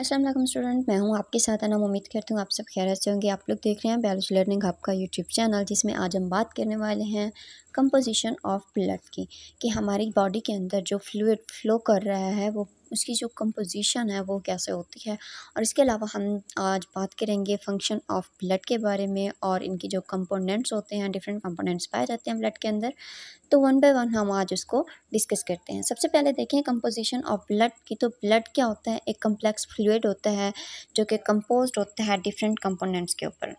Aslam student मैं हूं आपके साथ आना उम्मीद करती हूं आप सब खैर से होंगे आप लोग देख रहे हैं बैलोज लर्निंग हब का यूट्यूब चैनल जिसमें आज हम बात करने वाले हैं कंपोजिशन ऑफ ब्लड की कि हमारी बॉडी के अंदर जो फ्लूड फ्लो कर रहा है वो उसकी जो कंपोजिशन है वो कैसे होती है और इसके अलावा हम आज बात करेंगे फंक्शन ऑफ ब्लड के बारे में और इनकी जो कंपोनेंट्स होते हैं डिफरेंट कंपोनेंट्स पाए जाते हैं ब्लड के अंदर तो वन बाय वन हम आज उसको डिस्कस करते हैं सबसे पहले देखें कंपोजिशन ऑफ ब्लड की तो ब्लड क्या होता है एक कम्प्लेक्स फ्लूड होता है जो कि कंपोज होता है डिफरेंट कम्पोनेंट्स के ऊपर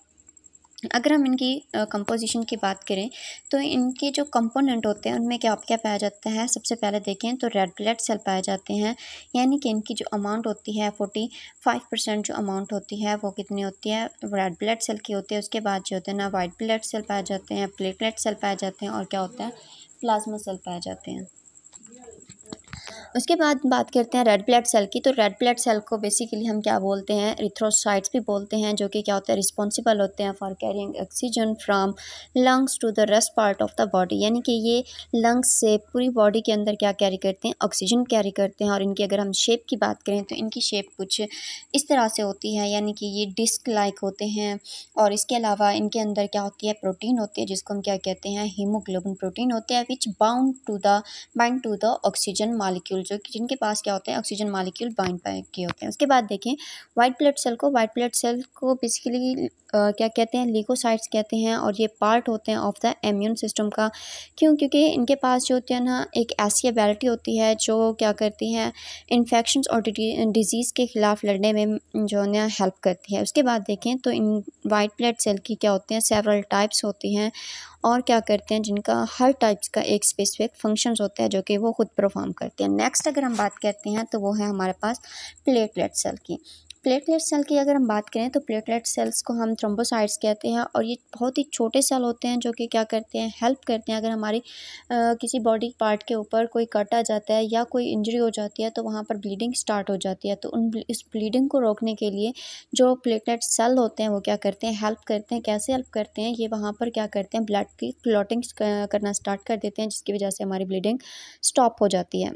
अगर हम इनकी कंपोजिशन की बात करें तो इनके जो कंपोनेंट होते हैं उनमें क्या क्या पाया जाता है सबसे पहले देखें तो रेड ब्लड सेल पाए जाते हैं यानी कि इनकी जो अमाउंट होती है फोर्टी फाइव परसेंट जो अमाउंट होती है वो कितनी होती है रेड ब्लड सेल की होती है उसके बाद जो होते हैं ना वाइट ब्लड सेल पाए जाते हैं प्लेटलेट सेल पाए जाते हैं और क्या होता है प्लाज्मा सेल पाए जाते हैं उसके बाद बात करते हैं रेड ब्लड सेल की तो रेड ब्लड सेल को बेसिकली हम क्या बोलते हैं रिथ्रोसाइट्स भी बोलते हैं जो कि क्या होता है रिस्पॉन्सिबल होते हैं for carrying oxygen from lungs to the rest part of the body यानी कि ये लंग्स से पूरी बॉडी के अंदर क्या कैरी करते हैं ऑक्सीजन कैरी करते हैं और इनकी अगर हम शेप की बात करें तो इनकी शेप कुछ इस तरह से होती है यानी कि ये डिस्क लाइक होते हैं और इसके अलावा इनके अंदर क्या होती है प्रोटीन होती है जिसको हम क्या कहते हैं हीमोग्लोबिन प्रोटीन होते हैं which bound to the bind to the oxygen molecule molecule जो कि जिनके पास क्या होते हैं ऑक्सीजन मालिक्यूल बाइंड किए होते हैं उसके बाद देखें वाइट ब्लड सेल को वाइट ब्लड सेल को बेसिकली क्या कहते हैं लीकोसाइट्स कहते हैं और ये पार्ट होते हैं ऑफ द इम्यून सिस्टम का क्यों क्योंकि इनके पास जो होते हैं ना एक ऐसी एबिलिटी होती है जो क्या करती है इन्फेक्शन और डिजीज़ के ख़िलाफ़ लड़ने में जो है ना हेल्प करती है उसके बाद देखें तो इन वाइट ब्लड सेल की क्या होते हैं सेवरल टाइप्स होती हैं और क्या करते हैं जिनका हर टाइप्स का एक स्पेसिफिक फंक्शन होता है जो कि वो खुद परफॉर्म करते हैं नेक्स्ट अगर हम बात करते हैं तो वो है हमारे पास प्लेटलेट सेल की प्लेटलेट सेल की अगर हम बात करें तो प्लेटलेट सेल्स को हम थ्रोम्बोसाइट्स कहते हैं और ये बहुत ही छोटे सेल होते हैं जो कि क्या करते हैं हेल्प करते हैं अगर हमारी आ, किसी बॉडी पार्ट के ऊपर कोई कट आ जाता है या कोई इंजरी हो जाती है तो वहाँ पर ब्लीडिंग स्टार्ट हो जाती है तो उन इस ब्लीडिंग को रोकने के लिए जो प्लेटलेट सेल होते हैं वो क्या करते हैं हेल्प करते हैं कैसे हेल्प करते हैं ये वहाँ पर क्या करते हैं ब्लड की क्लॉटिंग करना स्टार्ट कर देते हैं जिसकी वजह से हमारी ब्लीडिंग स्टॉप हो जाती है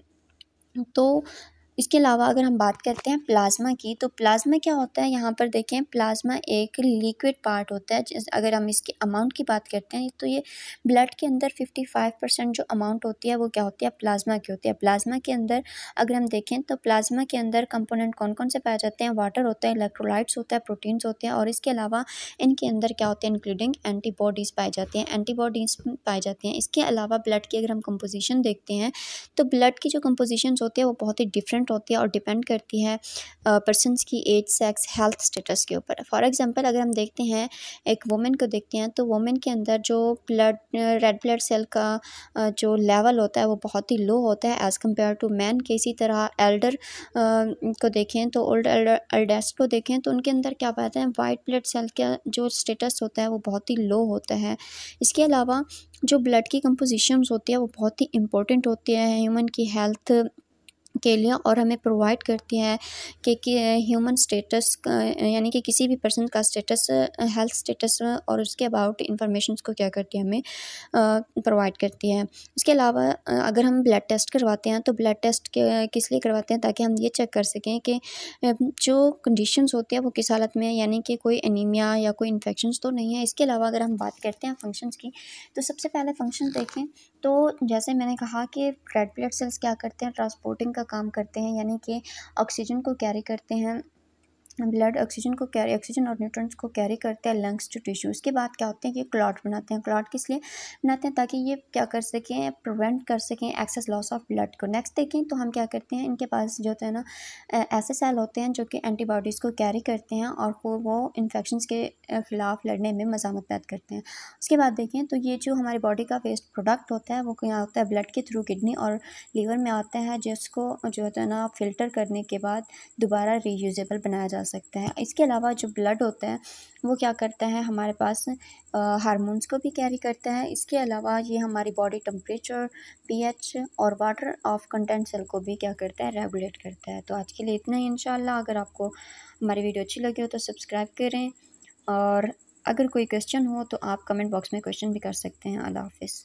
तो इसके अलावा अगर हम बात करते हैं प्लाज़्मा की तो प्लाज़्मा क्या होता है यहाँ पर देखें प्लाज़्मा एक लिक्विड पार्ट होता है अगर हम इसके अमाउंट की बात करते हैं तो ये ब्लड के अंदर फिफ्टी फाइव परसेंट जो अमाउंट होती है वो क्या होती है प्लाज़्मा की होती है प्लाज़्मा के अंदर अगर हम देखें तो प्लाज़्मा के अंदर कंपोनेंट कौन कौन से पाए जाते हैं वाटर होता है इलेक्ट्रोलाइट्स होता है प्रोटीन्स होते हैं और इसके अलावा इनके अंदर क्या होते हैं इंक्लूडिंग एंटीबॉडीज़ पाए जाते हैं एंटीबॉडीज़ पाए जाते हैं इसके अलावा ब्लड की अगर हम कंपोजिशन देखते हैं तो ब्लड की जो कंपोजिशन होते हैं वो बहुत ही डिफरेंट डिफरेंट होती है और डिपेंड करती है पर्सन की एज सेक्स हेल्थ स्टेटस के ऊपर फॉर एग्ज़ाम्पल अगर हम देखते हैं एक वुमेन को देखते हैं तो वुमेन के अंदर जो ब्लड रेड ब्लड सेल का जो लेवल होता है वो बहुत ही लो होता है एज़ कम्पेयर टू मैन के इसी तरह एल्डर को देखें तो ओल्ड एल्डेस्ट को देखें तो उनके अंदर क्या पाते हैं वाइट ब्लड सेल का जो स्टेटस होता है वो बहुत ही लो होता है इसके अलावा जो ब्लड की कंपोजिशंस होती है वो बहुत ही इंपॉर्टेंट होती है ह्यूमन की हेल्थ के लिए और हमें प्रोवाइड करती है कि, ह्यूमन स्टेटस यानी कि किसी भी पर्सन का स्टेटस हेल्थ स्टेटस और उसके अबाउट इंफॉर्मेशन को क्या करती है हमें प्रोवाइड करती है इसके अलावा अगर हम ब्लड टेस्ट करवाते हैं तो ब्लड टेस्ट किस लिए करवाते हैं ताकि हम ये चेक कर सकें कि जो कंडीशन होती है वो किस हालत में है यानी कि कोई एनीमिया या कोई इन्फेक्शन तो नहीं है इसके अलावा अगर हम बात करते हैं फंक्शंस की तो सबसे पहले फंक्शन देखें तो जैसे मैंने कहा कि रेड ब्लड सेल्स क्या करते हैं ट्रांसपोर्टिंग का काम करते हैं यानी कि ऑक्सीजन को कैरी करते हैं ब्लड ऑक्सीजन को कैरी ऑक्सीजन और न्यूट्रॉन्स को कैरी करते हैं लंग्स टू टिश्यू उसके बाद क्या होते हैं कि क्लॉट बनाते हैं क्लॉट किस लिए बनाते हैं ताकि ये क्या कर सकें प्रिवेंट कर सकें एक्सेस लॉस ऑफ ब्लड को नेक्स्ट देखें तो हम क्या करते हैं इनके पास जो होता है ना ऐसे सेल होते हैं जो कि एंटीबॉडीज़ को कैरी करते हैं और वो इन्फेक्शन के ख़िलाफ़ लड़ने में मजामत पैदा करते हैं उसके बाद देखें तो ये जो हमारी बॉडी का वेस्ट प्रोडक्ट होता है वो क्या होता है ब्लड के थ्रू किडनी और लीवर में आता है जिसको जो होता है ना फिल्टर करने के बाद दोबारा रीयूजेबल बनाया जाता है जा सकता है इसके अलावा जो ब्लड होता है वो क्या करता है हमारे पास हारमोन्स को भी कैरी करता है इसके अलावा ये हमारी बॉडी टम्परेचर पी और वाटर ऑफ कंटेंट सेल को भी क्या करता है रेगुलेट करता है तो आज के लिए इतना ही इंशाल्लाह अगर आपको हमारी वीडियो अच्छी लगी हो तो सब्सक्राइब करें और अगर कोई क्वेश्चन हो तो आप कमेंट बॉक्स में क्वेश्चन भी कर सकते हैं अल्लाह हाफिज़